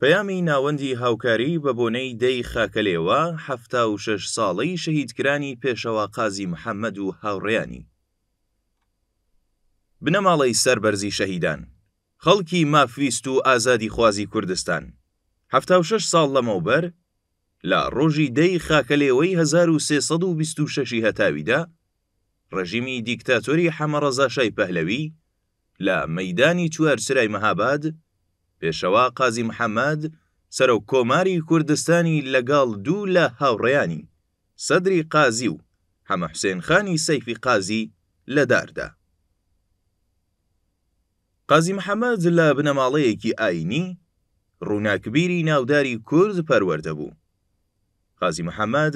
پەیامی ناوەندی هاوکاری بە بۆنەی دەی خاکەلێوە هەفتا و شش ساڵەی شەهیدکرانی پێشەوە قازی محەممەد و هاوڕێیانی بنەماڵی سەربەرزی شەهیدان خەڵکی مافیست و ئازادی خوازی کوردستان هەفتا و شش ساڵ لەمەوبەر لە ڕۆژی دەی خاکەلێوەی 1326 هەتاویدا ڕژیمی دیکتاتۆری حەمەڕەزاشای پەهلەوی لە مەدانی چوارچرای مەهاباد پێشەوا قازی محەممەد سەر و کۆماری کوردستانی لەگەڵ دوو لە هاوڕێیانی سەدری قازی و هەمە حوسێنخانی سەیفی قازی لەداردا. قازی محەممەد لە بنەماڵەیەکی ئاینی ڕووناکبیری ناوداری کورد پەروەەردە بوو. قازی محەممەد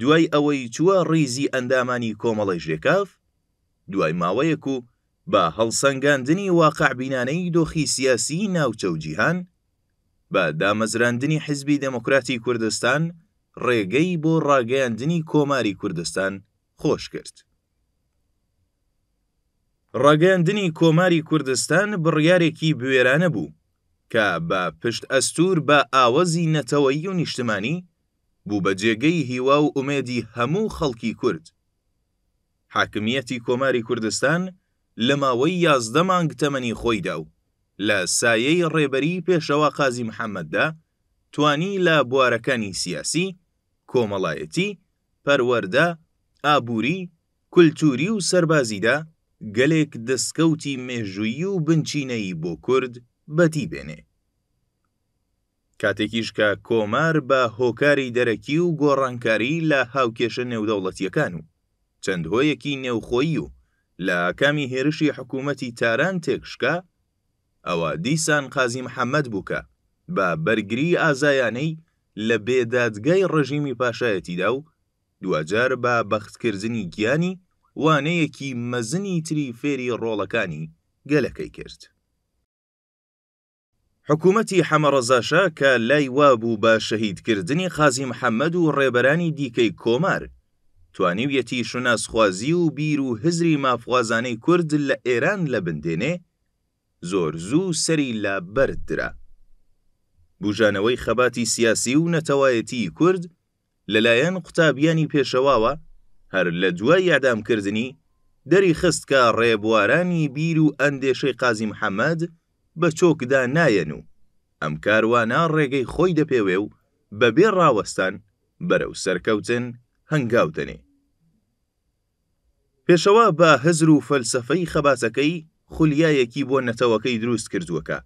دوای ئەوەی چووە ڕیزی ئەندامانی کۆمەڵی ژێکاف، دوای ماوەیەک و بە هەڵسەنگاندنی واقعبینانەی دۆخی سیاسی ناوچە و جیهان بە دامەزراندنی حزبی دموکراتی کوردستان ڕێگەی بۆ ڕاگەیاندنی کۆماری کوردستان خۆش کرد. ڕاگەاندنی کۆماری کوردستان بڕیارێکی بوێرانە بوو کە بە پشت ئەستور بە ئاوەزی نەتەوەی و نیشتمانی بوو بە جێگەی هیوا و ئومێدی هەموو خەڵکی کورد. حاکمیەتی کۆماری کوردستان، لە ماوەی یازدە مانگ تەمەنی خۆیدا و لە سایەی ڕێبەری پێشەوە قازی محەممەددا توانی لە بوارەکانی سیاسی، کۆمەڵایەتی، پەروەەردە، ئابووری، کولتوری و سربازیدا گەلێک دەستکەوتی مێژویی و بنچینەی بۆ کورد بەتی بێنێ. کاتێکیشکە کۆمار بە هۆکاری دەرەکی و گۆڕانکاری لە هاوکێشە نێودەوڵەتیەکان و چەند هۆیەکی نێوخۆی و لە ئاکامی هێرشی حکوومەتی تاران تێکشکە ئەوە دیسان قازی محەممەد بووکە بە بەرگری ئازایانەی لە بێدادگای ڕژیمی پاشایەتیدا و دوجار بە بەختکردنی گیانی وانەیەکی مەزنی تری فێری ڕۆڵەکانی گەلەکەی کرد. حکوومەتی حەمەڕەزاشە کە لای وابوو بە شەهیدکردنی خازی محەممەد و ڕێبەرانی دیکەی کۆمار توانیویەتی شوناسخوازی و بیر و هزری مافوازانەی کورد لە ئێران لە بندێنێ زۆر زوو سەری لە بەردرا. بژانەوەی خەباتی سیاسی و نەتەوایەتی کورد لەلایەن قوتابیانی پێشەواوە هەر لە دوای یادامکردنی دەری خست کە ڕێبوارانی بیر و ئەندێشەی قازی محەممەد بە چۆکدا نایەن و ئەم کاروانە ڕێگەی خۆی دەپێوێ و بەبێ ڕاوەستان بەرەو سەرکەوتن هەنگاوتنێ پێشەوە بە هەزر و فەلسفەی خەباسەکەی خولیایەکی بۆ نەتەوەکەی دروست کردووەکە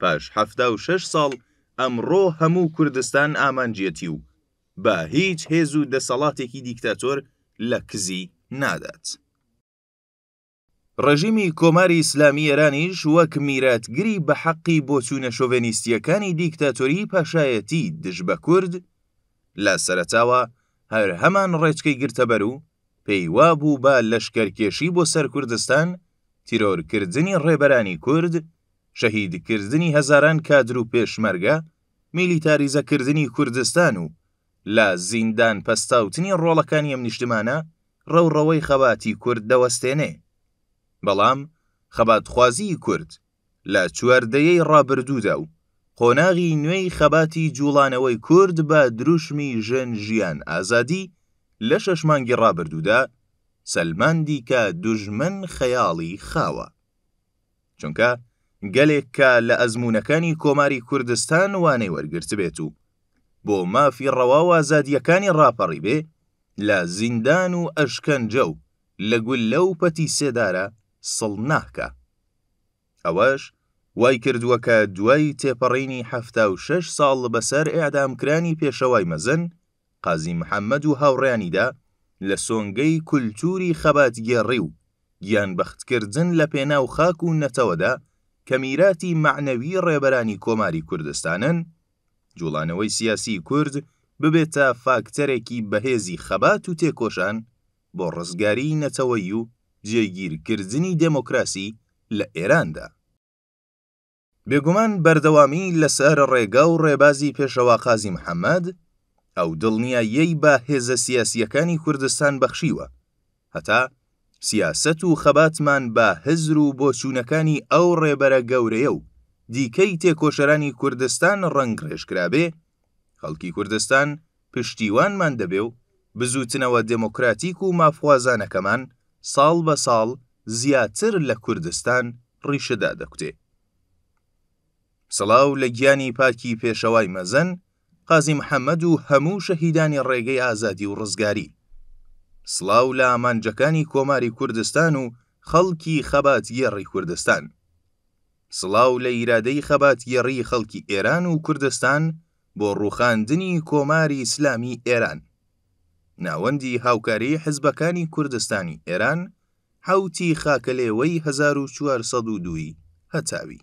پاش ه و شش ساڵ ئەمڕۆ هەموو کوردستان ئامانجیەتی و بە هیچ هێز و دەسەڵاتێکی دیکتاتۆر لە کزی نادات. ڕژیمی کۆماری ئیسلامی ئێرانیش وەک میراتگری بە حەقی بۆچوونە شۆڤێنیستیەکانی دیکتاتۆری پاشایەتی دژ بە کورد لە سەرتاوە هەر هەمان ڕێچکەی گرتەبەر و پێیوا بوو با لەشکەرکێشی بۆ سەر کوردستان تیرۆرکردنی ڕێبەرانی کورد شەهیدکردنی هەزاران کادر و پێشمەرگە میلیتاریزەکردنی کوردستان و لا زیندان پەستاوتنی ڕۆڵەکانی ئەم نیشتمانە ڕەوڕەوەی خەباتی کورد دەوەستێنێ بەڵام خەباتخوازی کورد لە چواردەیەی ڕابردوودا و قۆناغی نوێی خەباتی جوڵانەوەی کورد بە دروشمی ژن ژیان ئازادی لە شەشمانگی ڕابردوودا سلماندی کە دوژمن خەیاڵی خاوە چونکە گەلێک کە لە ئەزمونونەکانی کۆماری کوردستان وانەی وەرگرت بێت و بۆ مافی ڕەوا و ئازادیەکانی ڕاپەڕی بێ لە زیندان و ئەشکەنجە و لە گول لەو پەتی سێدارە سڵ ناکە ئەوەش وای کردووە کە دوای تێپەڕینی هەفتا و شش ساڵ بەسەر ئێعدامکرانی پێشەوای مەزن قازی محەممەد و هاوڕیانیدا لە سۆنگەی کولتوری خەبات گێڕی و گیان بەختکردن لە پێناو خاک و نەتەوەدا کەمیراتی معنەوی ڕێبەرانی کۆماری کوردستانن جوڵانەوەی سیاسی کورد ببێتە فاکتەرێکی بەهێزی خەبات و تێکۆشان بۆ ڕزگاری نەتەوەی و جێگیرکردنی دەموکراسی لە ئێراندا بێگومان بەردەوامی لەسەر ڕێگا و ڕێبازی پێشەوا قازی محەممەد ئەو دڵنییا یەی بە هێزە سیاسیەکانی کوردستان بەخشیوە هەتا سیاست و خەباتمان بە هزر و بۆچوونەکانی ئەو ڕێبەرە گەورەیە و دیکەی تێکۆشەرانی کوردستان ڕنگ ڕێژکرابێ خەڵکی کوردستان پشتیوانمان دەبێ و بزوتنەوە دموکراتیک و مافوازانەکەمان ساڵ بە ساڵ زیاتر لە کوردستان ڕیشەدا دەکوتێ سڵاو لە گیانی پاکی پێشەوای مەزن قازی محەممەد و هەموو شەهیدانی ڕێگەی ئازادی و ڕزگاری سڵاو لە ئامانجەکانی کۆماری کوردستان و خەڵکی خەبات یێڕی کوردستان سڵاو لە ئیرادەی خەبات یێڕی خەڵکی ئێران و کوردستان بۆ ڕوخاندنی کۆماری ئیسلامی ئێران ناوەندی هاوکاری حزبەکانی کوردستانی ئێران حوتی خاکەلێوەی 1940 هەتاوی